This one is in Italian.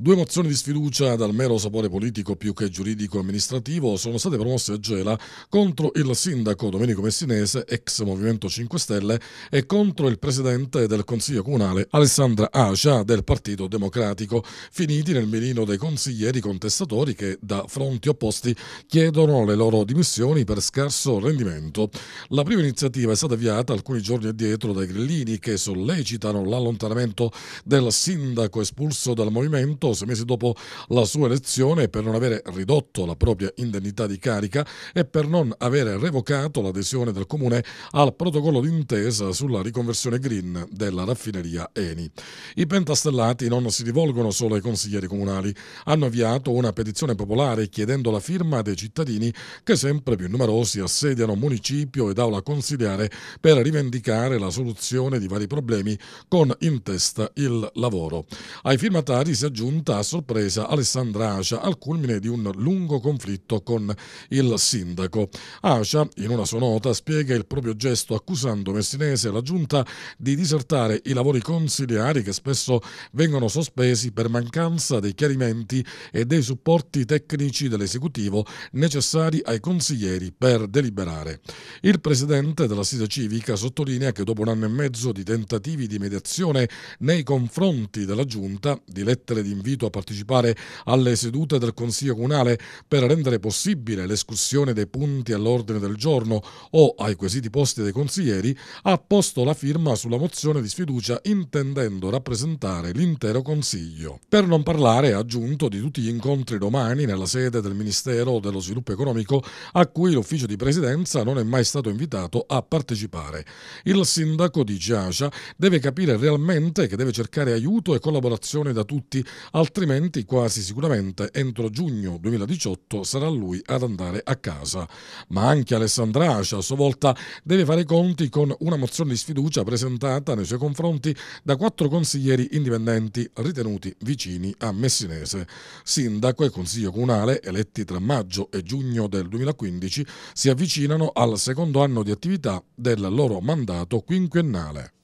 Due mozioni di sfiducia dal mero sapore politico più che giuridico-amministrativo sono state promosse a Gela contro il sindaco Domenico Messinese, ex Movimento 5 Stelle, e contro il presidente del Consiglio Comunale Alessandra Acia del Partito Democratico, finiti nel mirino dei consiglieri contestatori che da fronti opposti chiedono le loro dimissioni per scarso rendimento. La prima iniziativa è stata avviata alcuni giorni addietro dai grillini che sollecitano l'allontanamento del sindaco espulso dal Movimento sei mesi dopo la sua elezione per non avere ridotto la propria indennità di carica e per non avere revocato l'adesione del comune al protocollo d'intesa sulla riconversione green della raffineria Eni. I pentastellati non si rivolgono solo ai consiglieri comunali, hanno avviato una petizione popolare chiedendo la firma dei cittadini che sempre più numerosi assediano municipio ed aula consigliare per rivendicare la soluzione di vari problemi con in testa il lavoro. Ai firmatari si aggiunge giunta a sorpresa Alessandra Ascia al culmine di un lungo conflitto con il sindaco. Ascia, in una sua nota, spiega il proprio gesto accusando Messinese e la giunta di disertare i lavori consiliari che spesso vengono sospesi per mancanza dei chiarimenti e dei supporti tecnici dell'esecutivo necessari ai consiglieri per deliberare. Il presidente della Sita Civica sottolinea che dopo un anno e mezzo di tentativi di mediazione nei confronti della giunta, di lettere di invito invito a partecipare alle sedute del Consiglio Comunale per rendere possibile l'escursione dei punti all'ordine del giorno o ai quesiti posti dai consiglieri, ha posto la firma sulla mozione di sfiducia intendendo rappresentare l'intero Consiglio. Per non parlare, ha aggiunto, di tutti gli incontri domani nella sede del Ministero dello Sviluppo Economico a cui l'Ufficio di Presidenza non è mai stato invitato a partecipare. Il sindaco di Giacia deve capire realmente che deve cercare aiuto e collaborazione da tutti altrimenti quasi sicuramente entro giugno 2018 sarà lui ad andare a casa. Ma anche Alessandra Acia a sua volta deve fare i conti con una mozione di sfiducia presentata nei suoi confronti da quattro consiglieri indipendenti ritenuti vicini a Messinese. Sindaco e consiglio comunale eletti tra maggio e giugno del 2015 si avvicinano al secondo anno di attività del loro mandato quinquennale.